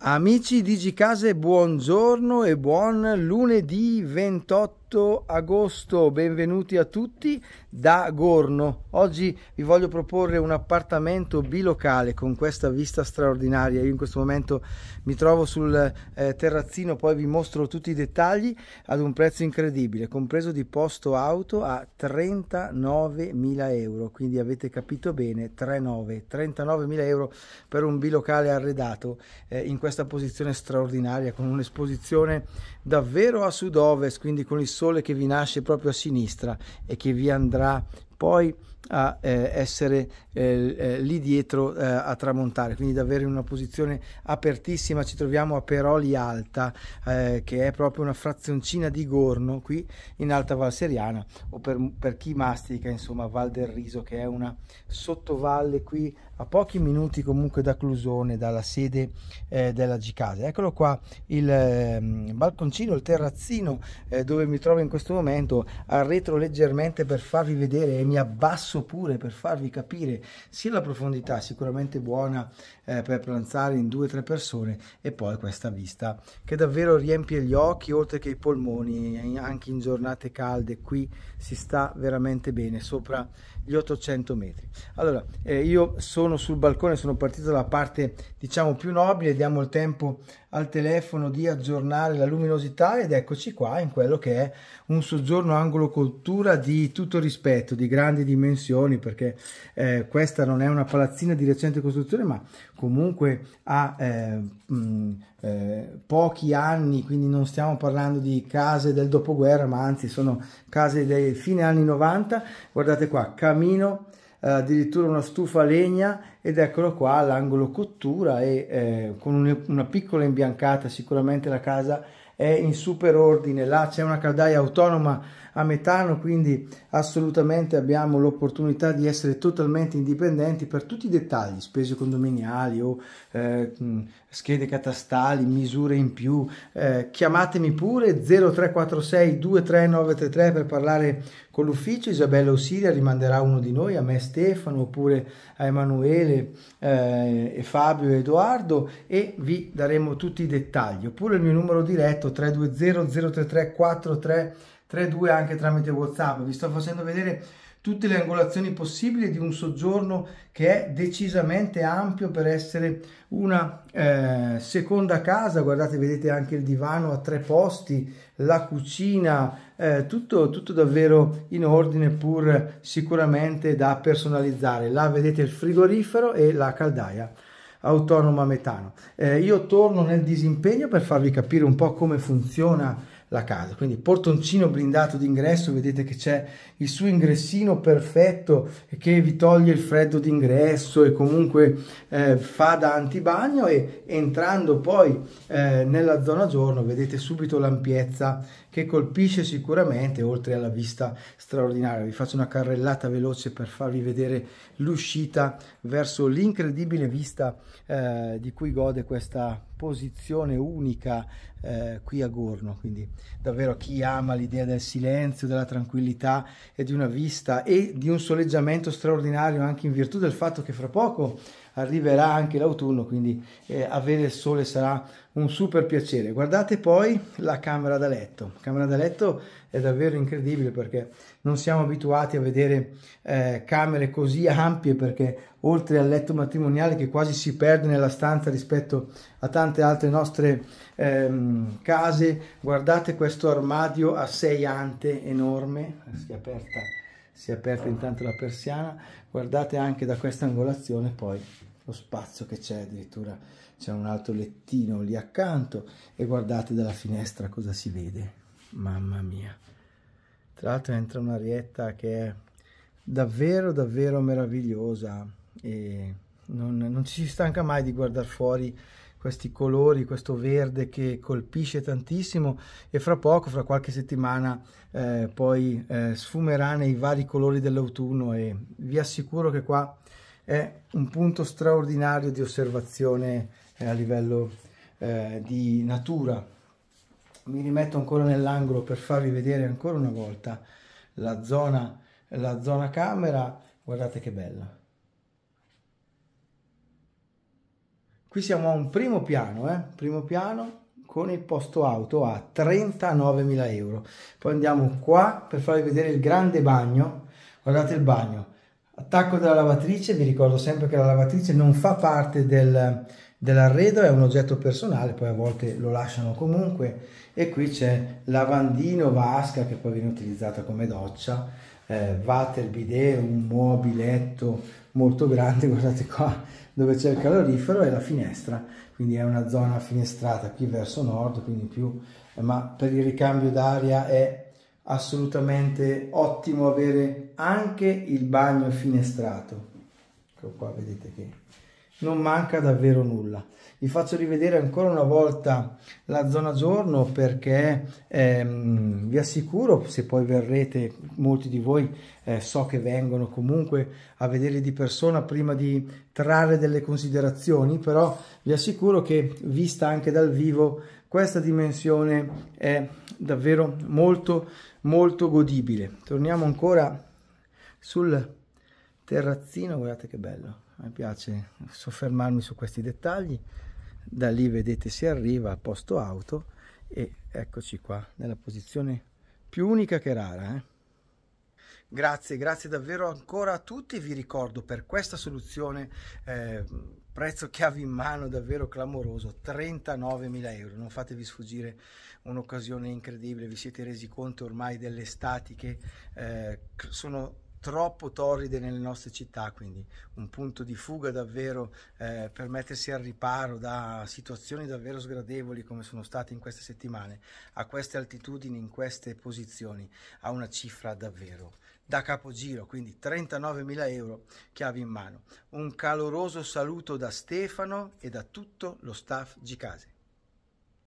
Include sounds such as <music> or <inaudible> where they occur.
Amici di Gicase, buongiorno e buon lunedì 28 8 agosto, benvenuti a tutti da Gorno. Oggi vi voglio proporre un appartamento bilocale con questa vista straordinaria. Io in questo momento mi trovo sul eh, terrazzino, poi vi mostro tutti i dettagli ad un prezzo incredibile, compreso di posto auto a 39.000 euro. Quindi avete capito bene, 39.000 euro per un bilocale arredato eh, in questa posizione straordinaria con un'esposizione davvero a sud-ovest, quindi con il sole che vi nasce proprio a sinistra e che vi andrà poi a eh, essere eh, eh, lì dietro eh, a tramontare, quindi davvero in una posizione apertissima ci troviamo a Peroli Alta, eh, che è proprio una frazioncina di Gorno qui in Alta Val Seriana, o per, per chi mastica insomma Val del Riso, che è una sottovalle qui a pochi minuti comunque da Clusone, dalla sede eh, della Gicase. Eccolo qua il ehm, balconcino, il terrazzino dove mi trovo in questo momento, arretro leggermente per farvi vedere e mi abbasso pure per farvi capire sia la profondità sicuramente buona eh, per pranzare in due o tre persone e poi questa vista che davvero riempie gli occhi oltre che i polmoni anche in giornate calde qui si sta veramente bene sopra gli 800 metri allora eh, io sono sul balcone sono partito dalla parte diciamo più nobile diamo il tempo al telefono di aggiornare la luminosità ed eccoci qua in quello che è un soggiorno angolo cultura di tutto rispetto, di grandi dimensioni perché eh, questa non è una palazzina di recente costruzione ma comunque ha eh, mh, eh, pochi anni, quindi non stiamo parlando di case del dopoguerra ma anzi sono case dei fine anni 90, guardate qua, camino eh, addirittura una stufa legna ed eccolo qua l'angolo cottura e eh, con un, una piccola imbiancata sicuramente la casa è in super ordine là c'è una caldaia autonoma a metano, quindi assolutamente abbiamo l'opportunità di essere totalmente indipendenti per tutti i dettagli, spese condominiali o eh, schede catastali, misure in più. Eh, chiamatemi pure 0346 23933 per parlare con l'ufficio, Isabella Osiria rimanderà uno di noi, a me Stefano oppure a Emanuele eh, e Fabio e Edoardo e vi daremo tutti i dettagli. Oppure il mio numero diretto 320 033 43 3-2 anche tramite WhatsApp. Vi sto facendo vedere tutte le angolazioni possibili di un soggiorno che è decisamente ampio per essere una eh, seconda casa. Guardate, vedete anche il divano a tre posti, la cucina, eh, tutto, tutto davvero in ordine pur sicuramente da personalizzare. Là vedete il frigorifero e la caldaia autonoma metano. Eh, io torno nel disimpegno per farvi capire un po' come funziona la casa. Quindi portoncino blindato d'ingresso, vedete che c'è il suo ingressino perfetto che vi toglie il freddo d'ingresso e comunque eh, fa da antibagno e entrando poi eh, nella zona giorno vedete subito l'ampiezza che colpisce sicuramente oltre alla vista straordinaria. Vi faccio una carrellata veloce per farvi vedere l'uscita verso l'incredibile vista eh, di cui gode questa posizione unica eh, qui a Gorno, quindi davvero chi ama l'idea del silenzio, della tranquillità e di una vista e di un soleggiamento straordinario anche in virtù del fatto che fra poco arriverà anche l'autunno, quindi eh, avere il sole sarà un super piacere. Guardate poi la camera da letto. La camera da letto è davvero incredibile perché non siamo abituati a vedere eh, camere così ampie perché oltre al letto matrimoniale che quasi si perde nella stanza rispetto a tante altre nostre ehm, case, guardate questo armadio a sei ante enorme, si è aperta si è aperta intanto la persiana guardate anche da questa angolazione poi lo spazio che c'è addirittura c'è un altro lettino lì accanto e guardate dalla finestra cosa si vede mamma mia tra l'altro entra un'arietta che è davvero davvero meravigliosa e non, non ci si stanca mai di guardare fuori questi colori, questo verde che colpisce tantissimo e fra poco, fra qualche settimana, eh, poi eh, sfumerà nei vari colori dell'autunno e vi assicuro che qua è un punto straordinario di osservazione eh, a livello eh, di natura. Mi rimetto ancora nell'angolo per farvi vedere ancora una volta la zona, la zona camera, guardate che bella. Qui siamo a un primo piano, eh? primo piano con il posto auto a 39.000 euro. Poi andiamo qua per farvi vedere il grande bagno. Guardate il bagno. Attacco della lavatrice, vi ricordo sempre che la lavatrice non fa parte del, dell'arredo, è un oggetto personale, poi a volte lo lasciano comunque. E qui c'è lavandino, vasca che poi viene utilizzata come doccia, eh, water bidet, un mobiletto molto grande, <laughs> guardate qua, dove c'è il calorifero e la finestra, quindi è una zona finestrata qui verso nord, quindi più, eh, ma per il ricambio d'aria è assolutamente ottimo avere anche il bagno finestrato. Ecco qua, vedete che non manca davvero nulla vi faccio rivedere ancora una volta la zona giorno perché ehm, vi assicuro se poi verrete molti di voi eh, so che vengono comunque a vedere di persona prima di trarre delle considerazioni però vi assicuro che vista anche dal vivo questa dimensione è davvero molto molto godibile torniamo ancora sul terrazzino guardate che bello mi piace soffermarmi su questi dettagli da lì vedete si arriva al posto auto e eccoci qua nella posizione più unica che rara eh? Grazie, grazie davvero ancora a tutti. Vi ricordo per questa soluzione eh, prezzo chiave in mano davvero clamoroso, 39.000 euro. Non fatevi sfuggire un'occasione incredibile. Vi siete resi conto ormai delle statiche eh, sono troppo torride nelle nostre città, quindi un punto di fuga davvero eh, per mettersi al riparo da situazioni davvero sgradevoli come sono state in queste settimane, a queste altitudini, in queste posizioni, a una cifra davvero da capogiro, quindi 39.000 euro chiavi in mano. Un caloroso saluto da Stefano e da tutto lo staff Gicase.